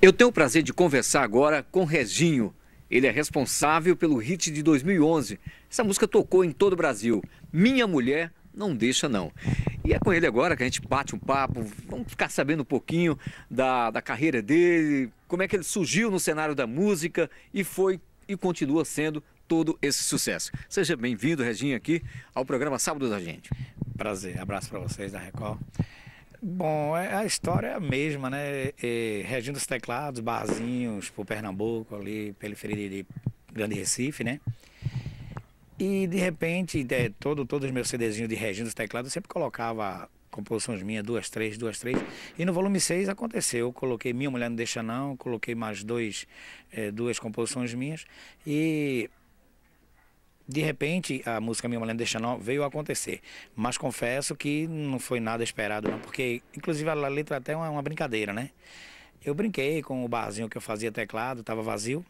Eu tenho o prazer de conversar agora com Reginho. Ele é responsável pelo hit de 2011. Essa música tocou em todo o Brasil. Minha Mulher Não Deixa Não. E é com ele agora que a gente bate um papo, vamos ficar sabendo um pouquinho da, da carreira dele, como é que ele surgiu no cenário da música e foi e continua sendo todo esse sucesso. Seja bem-vindo, Reginho, aqui ao programa Sábado da Gente. Prazer, abraço para vocês da Record. Bom, é, a história é a mesma, né? E, é, regindo os teclados, barzinhos por Pernambuco, ali, periferia de Grande Recife, né? E de repente, é, todo, todos os meus CDzinhos de regindo os teclados, eu sempre colocava composições minhas, duas, três, duas, três. E no volume 6 aconteceu. Eu coloquei Minha Mulher Não Deixa Não, coloquei mais dois, é, duas composições minhas. E de repente a música Minha Mulher Deixa Não veio acontecer. Mas confesso que não foi nada esperado, não, porque inclusive a letra até é uma, uma, brincadeira, né? Eu brinquei com o barzinho que eu fazia teclado, estava vazio.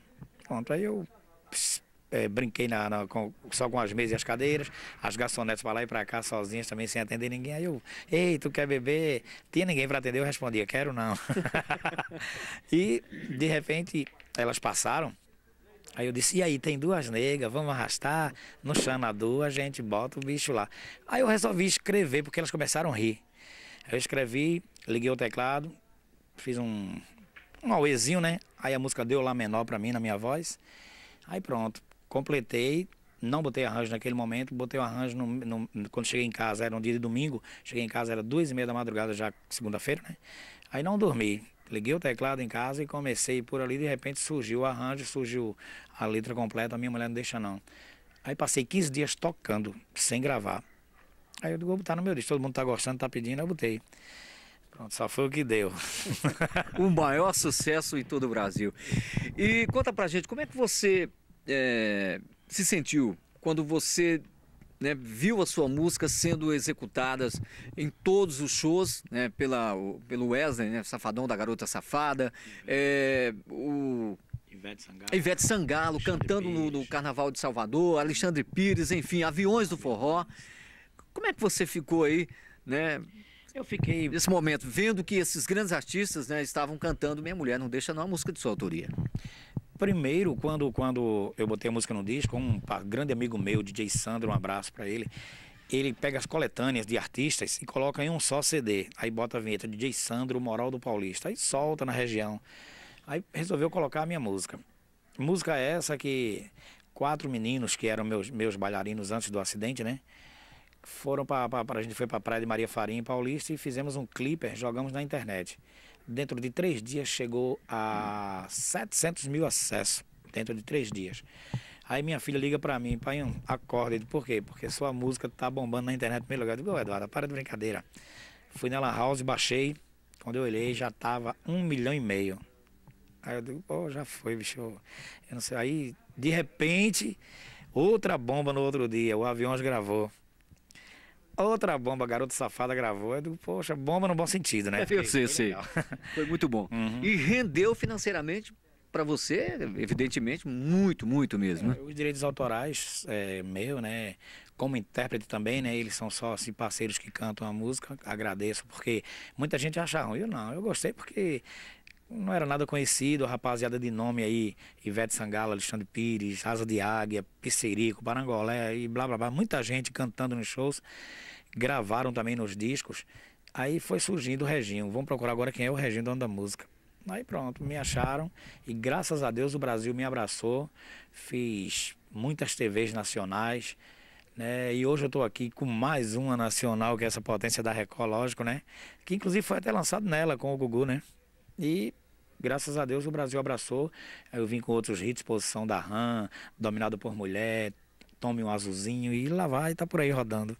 Pronto, aí eu pss, é, brinquei na, na, com, só com as mesas e as cadeiras, as garçonetes para lá e para cá sozinhas também, sem atender ninguém. Aí eu, ei, tu quer beber? Tinha ninguém para atender, eu respondia, quero não. e de repente elas passaram Aí eu disse, e aí, tem duas negras, vamos arrastar? No Xanadu a gente bota o bicho lá. Aí eu resolvi escrever, porque elas começaram a rir. Eu escrevi, liguei o teclado, fiz um, um auezinho, né? Aí a música deu lá menor pra mim, na minha voz. Aí pronto, completei, não botei arranjo naquele momento, botei o arranjo no, no, quando cheguei em casa, era um dia de domingo, cheguei em casa, era duas e meia da madrugada já, segunda-feira, né? Aí não dormi, Liguei o teclado em casa e comecei por ali, de repente surgiu o arranjo, surgiu a letra completa, a minha mulher não deixa não. Aí passei 15 dias tocando, sem gravar. Aí eu digo, vou botar no meu disco, todo mundo tá gostando, tá pedindo, eu botei. Pronto, só foi o que deu. o maior sucesso em todo o Brasil. E conta pra gente, como é que você é, se sentiu quando você né, viu a sua música sendo executadas em todos os shows, né, pela, o, pelo Wesley, né, Safadão da Garota Safada, é, o Ivete Sangalo, Ivete Sangalo Alexandre cantando no, no, Carnaval de Salvador, Alexandre Pires, enfim, Aviões do Forró. Como é que você ficou aí, né? Eu fiquei nesse momento vendo que esses grandes artistas, né, estavam cantando Minha Mulher Não Deixa Não, é a música de sua autoria. Primeiro, quando, quando eu botei a música no disco, um grande amigo meu, DJ Sandro, um abraço para ele, ele pega as coletâneas de artistas e coloca em um só CD. Aí bota a vinheta DJ Sandro, Moral do Paulista. Aí solta na região. Aí resolveu colocar a minha música. Música é essa que quatro meninos que eram meus, meus bailarinos antes do acidente, né? Foram para a gente foi para a praia de Maria Farinha em Paulista e fizemos um clipper, jogamos na internet dentro de três dias chegou a 700 mil acessos, dentro de três dias. Aí minha filha liga para mim, pai, acorda. digo, por quê? Porque sua música tá bombando na internet em primeiro lugar. Eu digo, Eduardo, para de brincadeira. Fui na House, baixei. Quando eu olhei, já tava um milhão e meio. Aí eu digo, pô, já foi, bicho. Eu não sei. Aí, de repente, outra bomba no outro dia. O já gravou outra bomba, Garoto Safada gravou, é do, poxa, bomba no bom sentido, né? É, eu sei, sei. Foi muito bom. Uhum. E rendeu financeiramente para você, evidentemente, muito, muito mesmo. É, né? Os direitos autorais, é, meu, né? Como intérprete também, né? Eles são só assim, parceiros que cantam a música. Agradeço, porque muita gente acha ruim. Eu não, eu gostei porque não era nada conhecido, a rapaziada de nome aí, Ivete Sangalo, Alexandre Pires, Asa de Águia, Pizzerico, Barangolé e blá blá blá, muita gente cantando nos shows, gravaram também nos discos. Aí foi surgindo o Reginho, vamos procurar agora quem é o Reginho, dono da música. Aí pronto, me acharam e graças a Deus o Brasil me abraçou, fiz muitas TVs nacionais, né? E hoje eu estou aqui com mais uma nacional, que é essa potência da Record, lógico, né? Que inclusive foi até lançado nela com o Gugu, né? E graças a Deus o Brasil abraçou. Eu vim com outros hits, posição da RAM, dominado por mulher, tome um azulzinho e lá vai, tá por aí rodando.